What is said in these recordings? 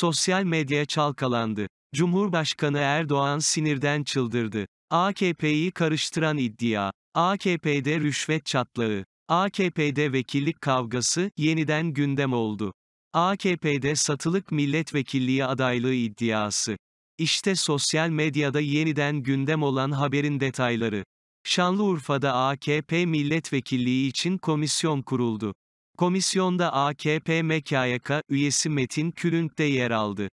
Sosyal medya çalkalandı. Cumhurbaşkanı Erdoğan sinirden çıldırdı. AKP'yi karıştıran iddia. AKP'de rüşvet çatlağı. AKP'de vekillik kavgası yeniden gündem oldu. AKP'de satılık milletvekilliği adaylığı iddiası. İşte sosyal medyada yeniden gündem olan haberin detayları. Şanlıurfa'da AKP milletvekilliği için komisyon kuruldu. Komisyonda AKP MKYK üyesi Metin Külünk de yer aldı.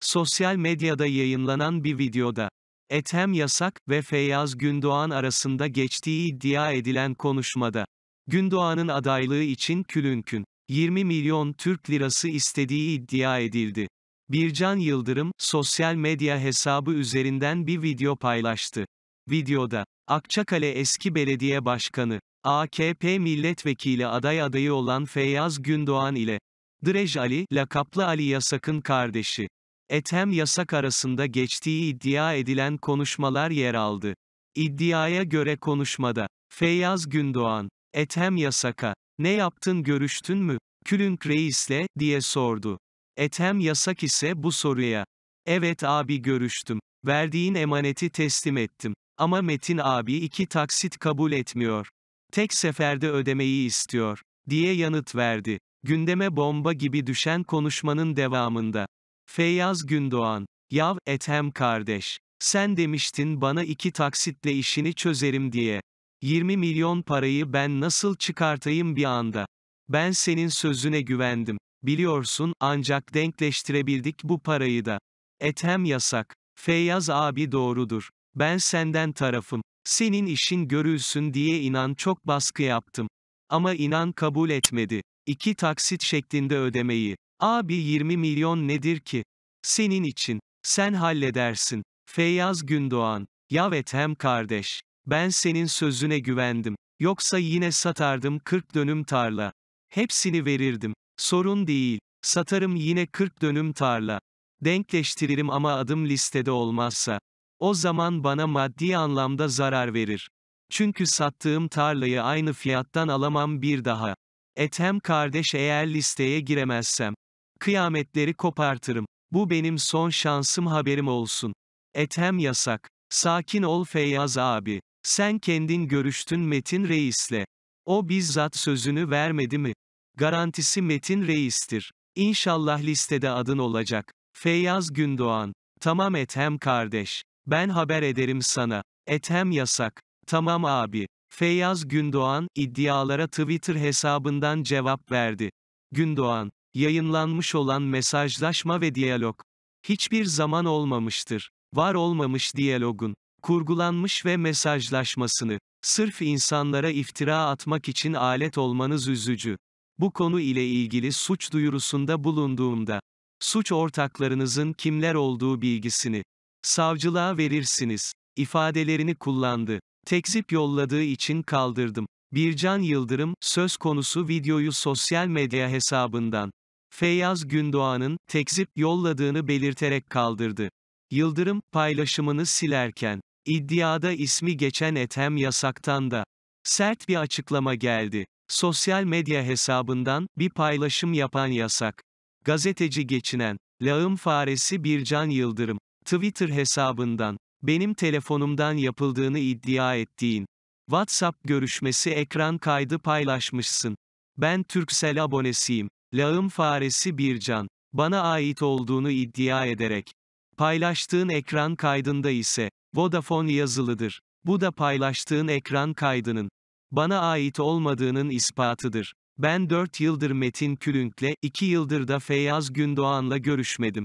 Sosyal medyada yayınlanan bir videoda, Ethem Yasak ve Feyyaz Gündoğan arasında geçtiği iddia edilen konuşmada, Gündoğan'ın adaylığı için Külünk'ün 20 milyon Türk lirası istediği iddia edildi. Bircan Yıldırım, sosyal medya hesabı üzerinden bir video paylaştı. Videoda, Akçakale eski belediye başkanı, AKP milletvekili aday adayı olan Feyyaz Gündoğan ile Drej Ali, lakaplı Ali Yasak'ın kardeşi. Ethem Yasak arasında geçtiği iddia edilen konuşmalar yer aldı. İddiaya göre konuşmada, Feyyaz Gündoğan, Ethem Yasak'a, ne yaptın görüştün mü, Külünk reisle, diye sordu. Ethem Yasak ise bu soruya, evet abi görüştüm, verdiğin emaneti teslim ettim, ama Metin abi iki taksit kabul etmiyor tek seferde ödemeyi istiyor, diye yanıt verdi. Gündeme bomba gibi düşen konuşmanın devamında. Feyyaz Gündoğan, yav, Ethem kardeş, sen demiştin bana iki taksitle işini çözerim diye. 20 milyon parayı ben nasıl çıkartayım bir anda? Ben senin sözüne güvendim. Biliyorsun, ancak denkleştirebildik bu parayı da. Ethem yasak. Feyyaz abi doğrudur. Ben senden tarafım. Senin işin görülsün diye inan çok baskı yaptım. Ama inan kabul etmedi. İki taksit şeklinde ödemeyi. Abi 20 milyon nedir ki? Senin için. Sen halledersin. Feyyaz Gündoğan. Yavet hem kardeş. Ben senin sözüne güvendim. Yoksa yine satardım 40 dönüm tarla. Hepsini verirdim. Sorun değil. Satarım yine 40 dönüm tarla. Denkleştiririm ama adım listede olmazsa. O zaman bana maddi anlamda zarar verir. Çünkü sattığım tarlayı aynı fiyattan alamam bir daha. Ethem kardeş eğer listeye giremezsem. Kıyametleri kopartırım. Bu benim son şansım haberim olsun. Ethem yasak. Sakin ol Feyyaz abi. Sen kendin görüştün Metin Reis'le. O bizzat sözünü vermedi mi? Garantisi Metin Reis'tir. İnşallah listede adın olacak. Feyyaz Gündoğan. Tamam Ethem kardeş. Ben haber ederim sana. Ethem yasak. Tamam abi. Feyyaz Gündoğan, iddialara Twitter hesabından cevap verdi. Gündoğan, yayınlanmış olan mesajlaşma ve diyalog. Hiçbir zaman olmamıştır. Var olmamış diyalogun. Kurgulanmış ve mesajlaşmasını. Sırf insanlara iftira atmak için alet olmanız üzücü. Bu konu ile ilgili suç duyurusunda bulunduğumda, suç ortaklarınızın kimler olduğu bilgisini, Savcılığa verirsiniz. ifadelerini kullandı. Tekzip yolladığı için kaldırdım. Bircan Yıldırım, söz konusu videoyu sosyal medya hesabından Feyyaz Gündoğan'ın tekzip yolladığını belirterek kaldırdı. Yıldırım, paylaşımını silerken, iddiada ismi geçen Ethem Yasak'tan da sert bir açıklama geldi. Sosyal medya hesabından, bir paylaşım yapan Yasak, gazeteci geçinen, lağım faresi Bircan Yıldırım, Twitter hesabından, benim telefonumdan yapıldığını iddia ettiğin, WhatsApp görüşmesi ekran kaydı paylaşmışsın. Ben Türksel abonesiyim. Lağım faresi bir can, Bana ait olduğunu iddia ederek. Paylaştığın ekran kaydında ise, Vodafone yazılıdır. Bu da paylaştığın ekran kaydının bana ait olmadığının ispatıdır. Ben 4 yıldır Metin Külünk'le, 2 yıldır da Feyyaz Gündoğan'la görüşmedim.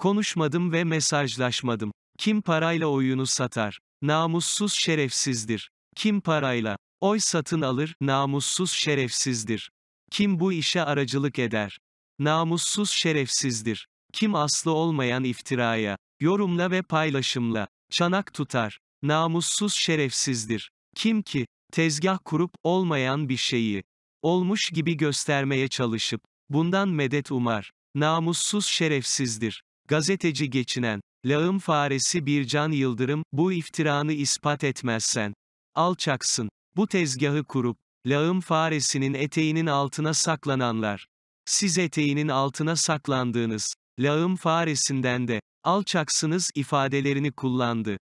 Konuşmadım ve mesajlaşmadım. Kim parayla oyunu satar? Namussuz şerefsizdir. Kim parayla? Oy satın alır, namussuz şerefsizdir. Kim bu işe aracılık eder? Namussuz şerefsizdir. Kim aslı olmayan iftiraya, yorumla ve paylaşımla, çanak tutar, namussuz şerefsizdir. Kim ki, tezgah kurup, olmayan bir şeyi, olmuş gibi göstermeye çalışıp, bundan medet umar, namussuz şerefsizdir. Gazeteci geçinen. Lağım faresi bir can Yıldırım, bu iftiranı ispat etmezsen. Alçaksın. Bu tezgahı kurup, lağım faresinin eteğinin altına saklananlar. Siz eteğinin altına saklandığınız, lağım faresinden de, alçaksınız ifadelerini kullandı.